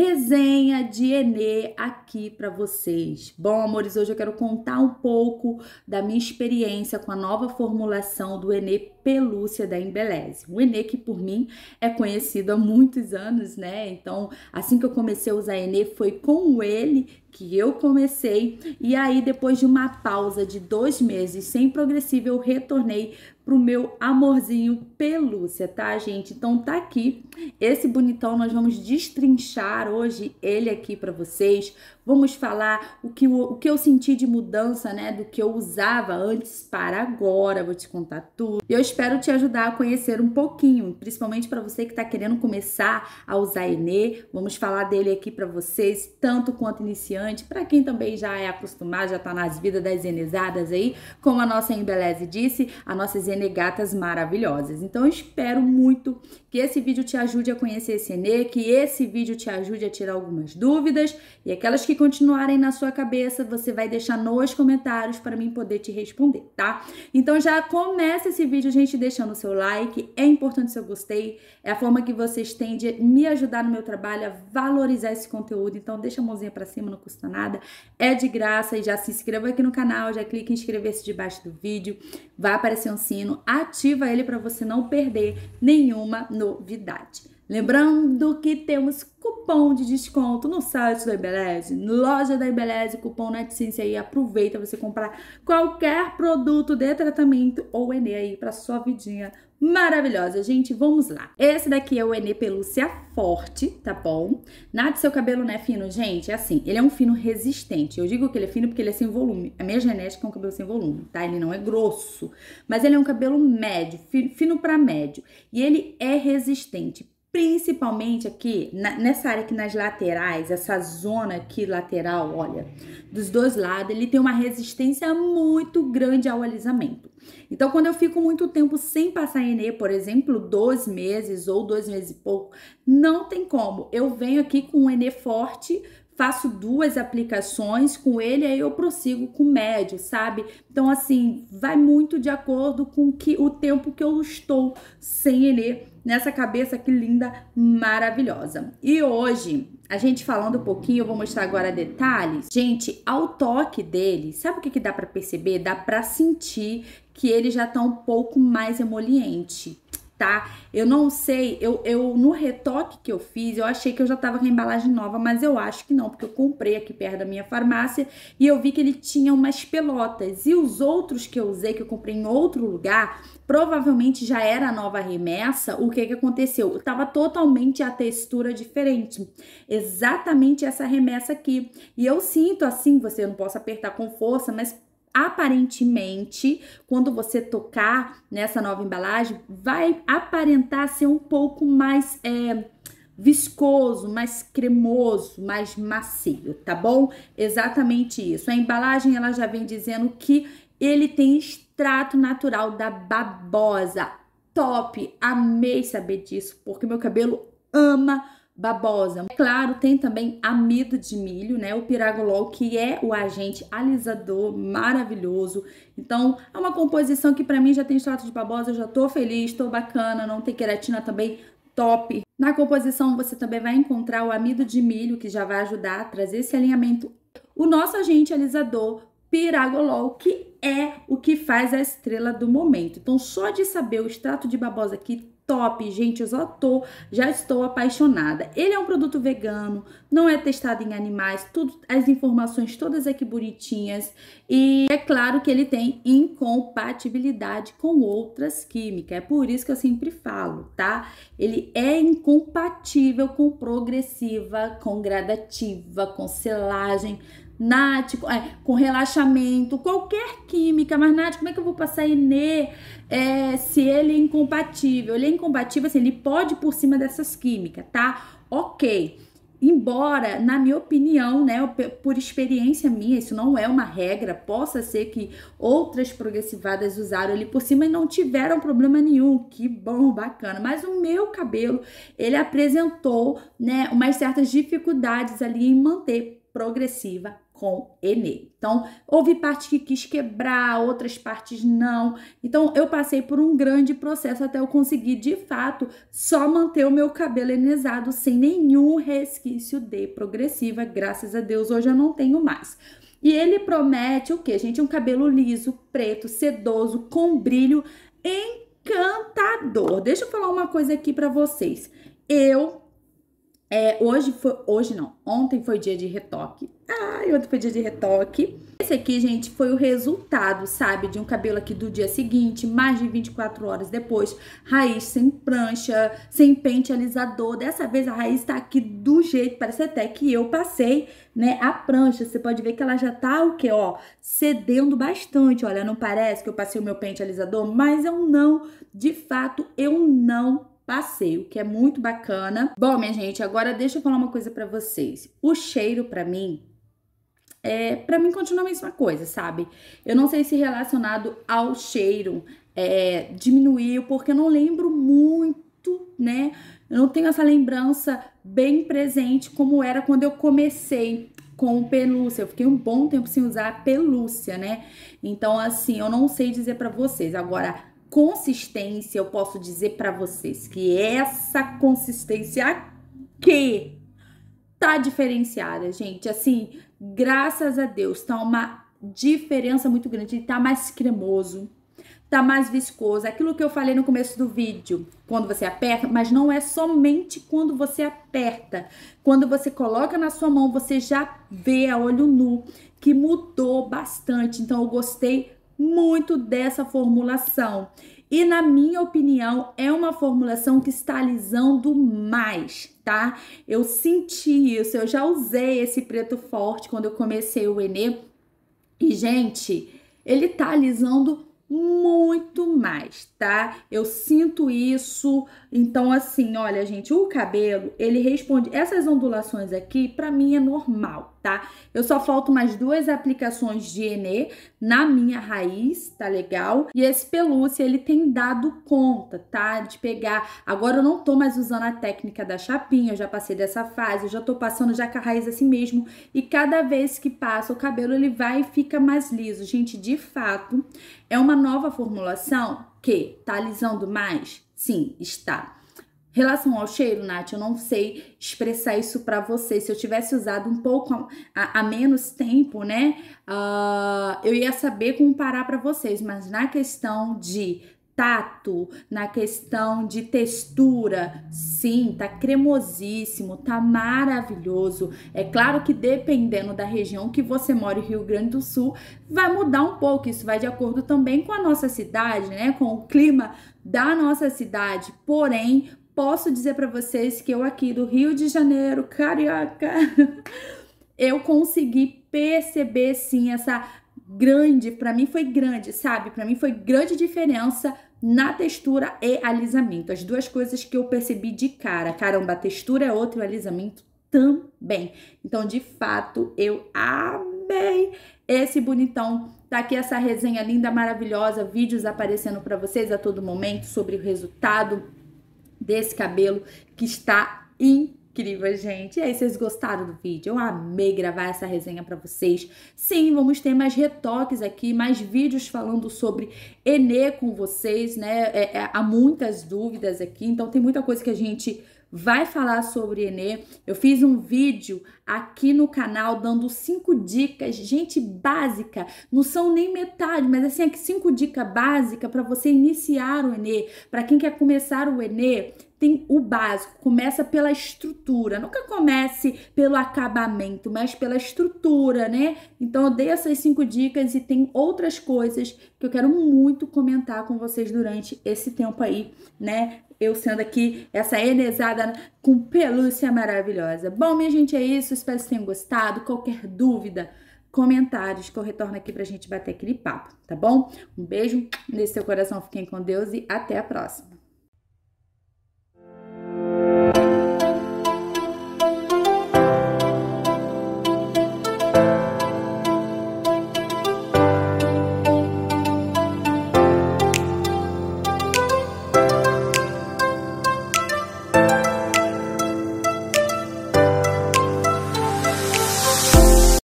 resenha de Enê aqui para vocês. Bom, amores, hoje eu quero contar um pouco da minha experiência com a nova formulação do Enê pelúcia da Embeleze. O Enê, que por mim é conhecido há muitos anos, né? Então, assim que eu comecei a usar Enê, foi com ele que eu comecei. E aí, depois de uma pausa de dois meses sem progressivo, eu retornei pro meu amorzinho pelúcia, tá, gente? Então tá aqui esse bonitão, nós vamos destrinchar hoje ele aqui para vocês. Vamos falar o que, o que eu senti de mudança, né, do que eu usava antes para agora. Vou te contar tudo. Eu espero te ajudar a conhecer um pouquinho, principalmente para você que está querendo começar a usar Enê. Vamos falar dele aqui para vocês, tanto quanto iniciante, para quem também já é acostumado, já está nas vidas das enezadas aí, como a nossa Embeleze disse, as nossas enegatas maravilhosas. Então eu espero muito que esse vídeo te ajude a conhecer esse Enê, que esse vídeo te ajude a tirar algumas dúvidas e aquelas que continuarem na sua cabeça, você vai deixar nos comentários para mim poder te responder, tá? Então já começa esse vídeo, gente deixando o seu like, é importante seu gostei, é a forma que vocês têm de me ajudar no meu trabalho a valorizar esse conteúdo. Então deixa a mãozinha para cima, não custa nada, é de graça e já se inscreva aqui no canal, já clique em inscrever-se debaixo do vídeo, vai aparecer um sino, ativa ele para você não perder nenhuma novidade. Lembrando que temos cupom de desconto no site da Ibeleze, loja da Ibeleze, cupom NetSense aí, aproveita você comprar qualquer produto de tratamento ou ENE aí para sua vidinha maravilhosa. Gente, vamos lá. Esse daqui é o ENE Pelúcia Forte, tá bom? Nada seu cabelo não é fino, gente, é assim, ele é um fino resistente. Eu digo que ele é fino porque ele é sem volume. A minha genética é um cabelo sem volume, tá? Ele não é grosso, mas ele é um cabelo médio, fino para médio, e ele é resistente principalmente aqui na, nessa área aqui nas laterais, essa zona aqui lateral, olha, dos dois lados, ele tem uma resistência muito grande ao alisamento. Então, quando eu fico muito tempo sem passar Enê, por exemplo, dois meses ou dois meses e pouco, não tem como. Eu venho aqui com um Enê forte faço duas aplicações com ele, aí eu prossigo com o médio, sabe? Então, assim, vai muito de acordo com que o tempo que eu estou sem ele nessa cabeça que linda, maravilhosa. E hoje, a gente falando um pouquinho, eu vou mostrar agora detalhes. Gente, ao toque dele, sabe o que, que dá para perceber? Dá para sentir que ele já tá um pouco mais emoliente tá? Eu não sei, eu, eu no retoque que eu fiz, eu achei que eu já tava com a embalagem nova, mas eu acho que não, porque eu comprei aqui perto da minha farmácia e eu vi que ele tinha umas pelotas. E os outros que eu usei, que eu comprei em outro lugar, provavelmente já era a nova remessa. O que que aconteceu? Tava totalmente a textura diferente. Exatamente essa remessa aqui. E eu sinto assim, você não posso apertar com força, mas aparentemente, quando você tocar nessa nova embalagem, vai aparentar ser um pouco mais é, viscoso, mais cremoso, mais macio, tá bom? Exatamente isso. A embalagem ela já vem dizendo que ele tem extrato natural da babosa. Top! Amei saber disso, porque meu cabelo ama babosa. É claro, tem também amido de milho, né? O piragolol, que é o agente alisador maravilhoso. Então, é uma composição que para mim já tem extrato de babosa, eu já tô feliz, tô bacana, não tem queratina também, top. Na composição você também vai encontrar o amido de milho, que já vai ajudar a trazer esse alinhamento. O nosso agente alisador piragolol, que é o que faz a estrela do momento. Então, só de saber o extrato de babosa aqui top, gente. Eu já tô, já estou apaixonada. Ele é um produto vegano, não é testado em animais, tudo, as informações todas aqui bonitinhas. E é claro que ele tem incompatibilidade com outras químicas. É por isso que eu sempre falo, tá? Ele é incompatível com progressiva, com gradativa, com selagem Nath, é, com relaxamento, qualquer química, mas Nath, como é que eu vou passar Enê é, se ele é incompatível? Ele é incompatível, assim, ele pode por cima dessas químicas, tá? Ok. Embora, na minha opinião, né, por experiência minha, isso não é uma regra, possa ser que outras progressivadas usaram ali por cima e não tiveram problema nenhum. Que bom, bacana. Mas o meu cabelo, ele apresentou, né, umas certas dificuldades ali em manter progressiva com ENE. Então, houve parte que quis quebrar, outras partes não. Então, eu passei por um grande processo até eu conseguir, de fato, só manter o meu cabelo enezado sem nenhum resquício de progressiva. Graças a Deus, hoje eu não tenho mais. E ele promete o que, gente? Um cabelo liso, preto, sedoso, com brilho encantador. Deixa eu falar uma coisa aqui para vocês. Eu é, hoje foi, hoje não, ontem foi dia de retoque. Ai, ontem foi dia de retoque. Esse aqui, gente, foi o resultado, sabe, de um cabelo aqui do dia seguinte, mais de 24 horas depois, raiz sem prancha, sem pente alisador. Dessa vez a raiz tá aqui do jeito, parece até que eu passei, né, a prancha. Você pode ver que ela já tá o quê, ó, cedendo bastante. Olha, não parece que eu passei o meu pente alisador, mas eu não, de fato, eu não passeio, que é muito bacana. Bom, minha gente, agora deixa eu falar uma coisa para vocês. O cheiro para mim é, para mim continua a mesma coisa, sabe? Eu não sei se relacionado ao cheiro é, diminuiu, porque eu não lembro muito, né? Eu não tenho essa lembrança bem presente como era quando eu comecei com pelúcia. Eu fiquei um bom tempo sem usar pelúcia, né? Então, assim, eu não sei dizer para vocês. Agora, consistência, eu posso dizer para vocês que essa consistência aqui tá diferenciada, gente. Assim, graças a Deus, tá uma diferença muito grande. Ele tá mais cremoso, tá mais viscoso. Aquilo que eu falei no começo do vídeo, quando você aperta, mas não é somente quando você aperta. Quando você coloca na sua mão, você já vê a olho nu que mudou bastante. Então eu gostei muito dessa formulação. E na minha opinião, é uma formulação que está alisando mais, tá? Eu senti isso, eu já usei esse preto forte quando eu comecei o Enê. E gente, ele tá alisando muito mais, tá? Eu sinto isso. Então assim, olha, gente, o cabelo, ele responde essas ondulações aqui, para mim é normal, tá? Eu só faltam mais duas aplicações de Enê na minha raiz, tá legal? E esse pelúcia, ele tem dado conta, tá? De pegar... Agora eu não tô mais usando a técnica da chapinha, eu já passei dessa fase, eu já tô passando já com a raiz assim mesmo. E cada vez que passa, o cabelo ele vai e fica mais liso. Gente, de fato, é uma nova formulação que tá lisando mais? Sim, está. Relação ao cheiro, Nath, eu não sei expressar isso para você. Se eu tivesse usado um pouco a, a, a menos tempo, né, uh, eu ia saber comparar para vocês. Mas na questão de tato, na questão de textura, sim, tá cremosíssimo, tá maravilhoso. É claro que dependendo da região que você mora, Rio Grande do Sul, vai mudar um pouco. Isso vai de acordo também com a nossa cidade, né? Com o clima da nossa cidade. Porém, posso dizer para vocês que eu aqui do Rio de Janeiro, carioca, eu consegui perceber sim essa grande, para mim foi grande, sabe? Para mim foi grande diferença na textura e alisamento. As duas coisas que eu percebi de cara. Caramba, a textura é outra e o alisamento também. Então, de fato, eu amei esse bonitão. Tá aqui essa resenha linda, maravilhosa, vídeos aparecendo para vocês a todo momento sobre o resultado desse cabelo que está incrível, gente. E aí, vocês gostaram do vídeo? Eu amei gravar essa resenha para vocês. Sim, vamos ter mais retoques aqui, mais vídeos falando sobre Enê com vocês, né? É, é, há muitas dúvidas aqui, então tem muita coisa que a gente vai falar sobre Enê. Eu fiz um vídeo aqui no canal dando cinco dicas, gente básica, não são nem metade, mas assim, aqui cinco dicas básicas para você iniciar o Enê, para quem quer começar o Enê, tem o básico, começa pela estrutura. Nunca comece pelo acabamento, mas pela estrutura, né? Então eu dei essas cinco dicas e tem outras coisas que eu quero muito comentar com vocês durante esse tempo aí, né? Eu sendo aqui essa enesada com pelúcia maravilhosa. Bom, minha gente, é isso. Espero que vocês tenham gostado. Qualquer dúvida, comentários que eu retorno aqui pra gente bater aquele papo, tá bom? Um beijo nesse seu coração, fiquem com Deus e até a próxima.